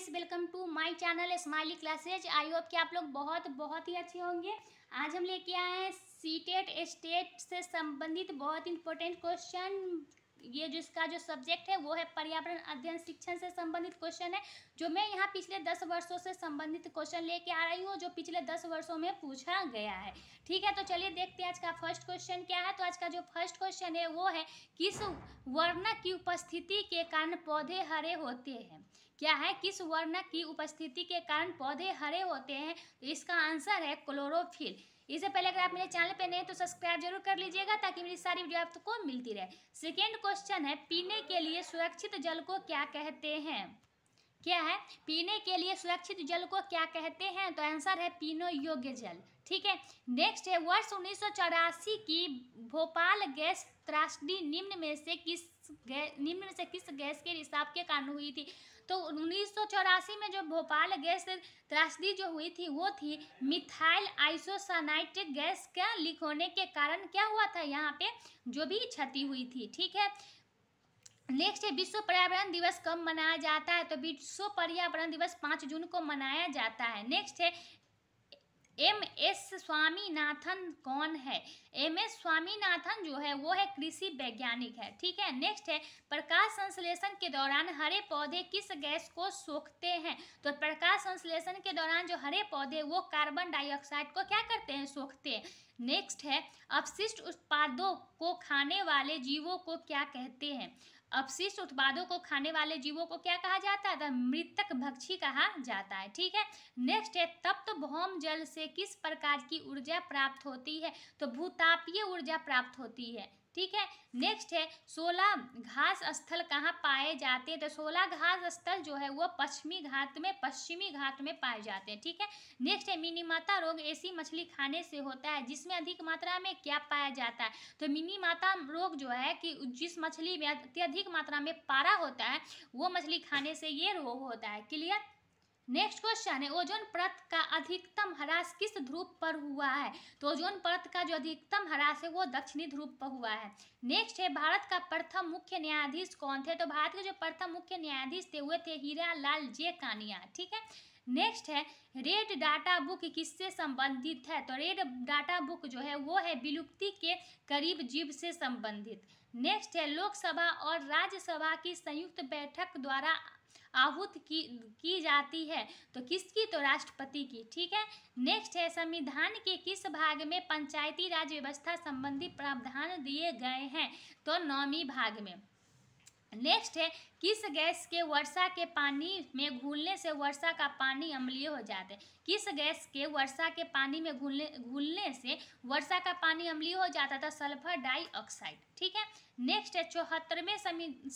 friends welcome to my channel smiley classes I hope कि आप लोग बहुत बहुत ही अच्छे होंगे आज हम लेके आए हैं सीटेट स्टेट से संबंधित बहुत इंपॉर्टेंट क्वेश्चन ये जिसका जो सब्जेक्ट है वो है पर्यावरण अध्ययन शिक्षण से संबंधित क्वेश्चन है जो मैं यहाँ पिछले दस वर्षों से संबंधित क्वेश्चन लेके आ रही हूँ जो पिछले दस वर्षों में पूछा गया है ठीक है तो चलिए देखते हैं आज का फर्स्ट क्वेश्चन क्या है तो आज का जो फर्स्ट क्वेश्चन है वो है किस वर्ण की उपस्थिति के कारण पौधे हरे होते हैं क्या है किस वर्ण की उपस्थिति के कारण पौधे हरे होते हैं तो इसका आंसर है क्लोरोफिल इससे पहले अगर आप मेरे चैनल पर नए तो सब्सक्राइब जरूर कर लीजिएगा ताकि मेरी सारी वीडियो आपको तो मिलती रहे सेकेंड क्वेश्चन है पीने के लिए सुरक्षित जल को क्या कहते हैं क्या है पीने के लिए सुरक्षित जल को क्या कहते हैं तो आंसर है पीने योग्य जल ठीक है नेक्स्ट है वर्ष उन्नीस की भोपाल गैस त्रासदी निम्न में से किस गैस निम्न में से किस गैस के रिसाव के कारण हुई थी तो उन्नीस में जो भोपाल गैस त्रासदी जो हुई थी वो थी मिथाइल आइसोसानाइट गैस का लीक होने के कारण क्या हुआ था यहाँ पे जो भी क्षति हुई थी ठीक है नेक्स्ट है विश्व पर्यावरण दिवस कब मनाया जाता है तो विश्व पर्यावरण दिवस पाँच जून को मनाया जाता है नेक्स्ट है एम एस स्वामीनाथन कौन है एम एस स्वामीनाथन जो है वो है कृषि वैज्ञानिक है ठीक है नेक्स्ट है प्रकाश संश्लेषण के दौरान हरे पौधे किस गैस को सोखते हैं तो प्रकाश संश्लेषण के दौरान जो हरे पौधे वो कार्बन डाइऑक्साइड को क्या करते हैं सोखते हैं नेक्स्ट है अपशिष्ट उत्पादों को खाने वाले जीवों को क्या कहते हैं अपशिष्ट उत्पादों को खाने वाले जीवों को क्या कहा जाता है मृतक भक्षी कहा जाता है ठीक है नेक्स्ट है तप्त भौम जल से किस प्रकार की ऊर्जा प्राप्त होती है तो भूतापीय ऊर्जा प्राप्त होती है ठीक है नेक्स्ट है सोलह घास स्थल कहाँ पाए जाते हैं तो सोलह घास स्थल जो है वो पश्चिमी घाट में पश्चिमी घाट में पाए जाते हैं ठीक है नेक्स्ट है मिनीमाता रोग ऐसी मछली खाने से होता है जिसमें अधिक मात्रा में क्या पाया जाता है तो मिनीमाता रोग जो है कि जिस मछली में अत्यधिक मात्रा में पारा होता है वो मछली खाने से ये रोग होता है क्लियर नेक्स्ट क्वेश्चन है ओजोन परत का अधिकतम ह्रास किस ध्रुव पर हुआ है तो ओजोन परत का जो अधिकतम ह्रास है वो दक्षिणी ध्रुव पर हुआ है नेक्स्ट है भारत का प्रथम मुख्य न्यायाधीश कौन थे तो भारत के जो प्रथम मुख्य न्यायाधीश थे हुए थे हीरा लाल जे कानिया ठीक है नेक्स्ट है रेड डाटा बुक किससे संबंधित है तो रेड डाटा बुक जो है वो है विलुप्ति के करीब जीव से संबंधित नेक्स्ट है लोकसभा और राज्यसभा की संयुक्त बैठक द्वारा आहूत की की जाती है तो किसकी तो राष्ट्रपति की ठीक है नेक्स्ट है संविधान के किस भाग में पंचायती राज व्यवस्था संबंधी प्रावधान दिए गए हैं तो नौवीं भाग में नेक्स्ट है किस गैस के वर्षा के पानी में घुलने से वर्षा का पानी अम्लीय हो जाता है किस गैस के वर्षा के पानी में घुलने घुलने से वर्षा का पानी अम्लीय हो जाता था सल्फर डाइऑक्साइड ठीक है नेक्स्ट है चौहत्तरवें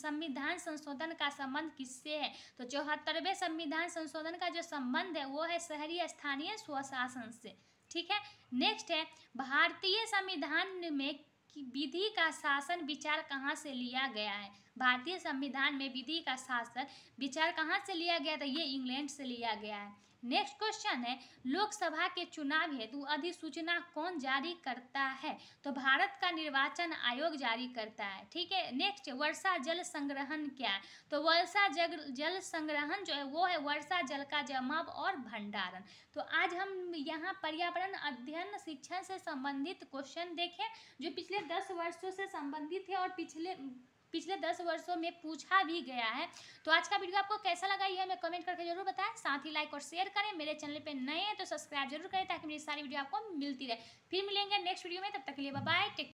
संविधान संशोधन का संबंध किससे है तो चौहत्तरवें संविधान संशोधन का जो संबंध है वो है शहरी स्थानीय स्वशासन से ठीक है नेक्स्ट है भारतीय संविधान में कि विधि का शासन विचार कहाँ से लिया गया है भारतीय संविधान में विधि का शासन विचार कहाँ से लिया गया था ये इंग्लैंड से लिया गया है नेक्स्ट क्वेश्चन है लोकसभा के चुनाव हेतु अधिसूचना कौन जारी करता है तो भारत का निर्वाचन आयोग जारी करता है ठीक है नेक्स्ट वर्षा जल संग्रहण क्या है तो वर्षा जल जल संग्रहण जो है वो है वर्षा जल का जमाव और भंडारण तो आज हम यहाँ पर्यावरण अध्ययन शिक्षण से संबंधित क्वेश्चन देखें जो पिछले दस वर्षों से संबंधित है और पिछले पिछले दस वर्षों में पूछा भी गया है तो आज का वीडियो आपको कैसा लगा यह हमें कमेंट करके जरूर बताएं साथ ही लाइक और शेयर करें मेरे चैनल पर नए हैं तो सब्सक्राइब जरूर करें ताकि मेरी सारी वीडियो आपको मिलती रहे फिर मिलेंगे नेक्स्ट वीडियो में तब तक के लिए बाय टेक